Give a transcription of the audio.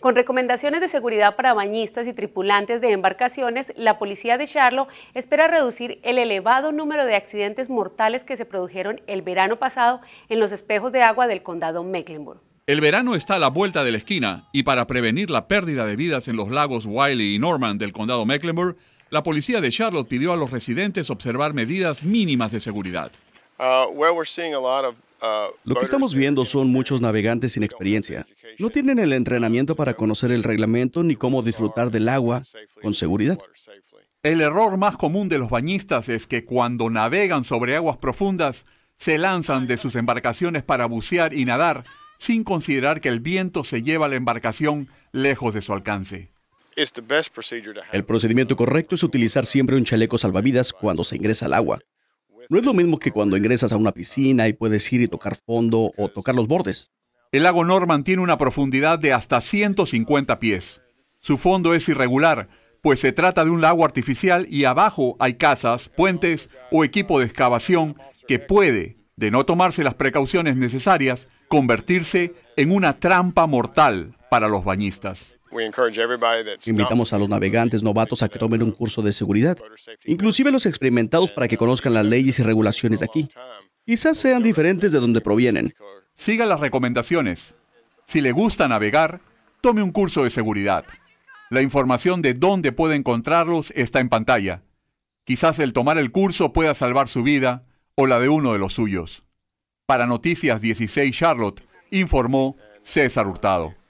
Con recomendaciones de seguridad para bañistas y tripulantes de embarcaciones, la policía de Charlotte espera reducir el elevado número de accidentes mortales que se produjeron el verano pasado en los espejos de agua del condado Mecklenburg. El verano está a la vuelta de la esquina y para prevenir la pérdida de vidas en los lagos Wiley y Norman del condado Mecklenburg, la policía de Charlotte pidió a los residentes observar medidas mínimas de seguridad. Uh, lo que estamos viendo son muchos navegantes sin experiencia. No tienen el entrenamiento para conocer el reglamento ni cómo disfrutar del agua con seguridad. El error más común de los bañistas es que cuando navegan sobre aguas profundas, se lanzan de sus embarcaciones para bucear y nadar sin considerar que el viento se lleva a la embarcación lejos de su alcance. El procedimiento correcto es utilizar siempre un chaleco salvavidas cuando se ingresa al agua. No es lo mismo que cuando ingresas a una piscina y puedes ir y tocar fondo o tocar los bordes. El lago Norman tiene una profundidad de hasta 150 pies. Su fondo es irregular, pues se trata de un lago artificial y abajo hay casas, puentes o equipo de excavación que puede de no tomarse las precauciones necesarias, convertirse en una trampa mortal para los bañistas. Invitamos a los navegantes novatos a que tomen un curso de seguridad, inclusive los experimentados para que conozcan las leyes y regulaciones aquí. Quizás sean diferentes de donde provienen. Siga las recomendaciones. Si le gusta navegar, tome un curso de seguridad. La información de dónde puede encontrarlos está en pantalla. Quizás el tomar el curso pueda salvar su vida o la de uno de los suyos. Para Noticias 16 Charlotte, informó César Hurtado.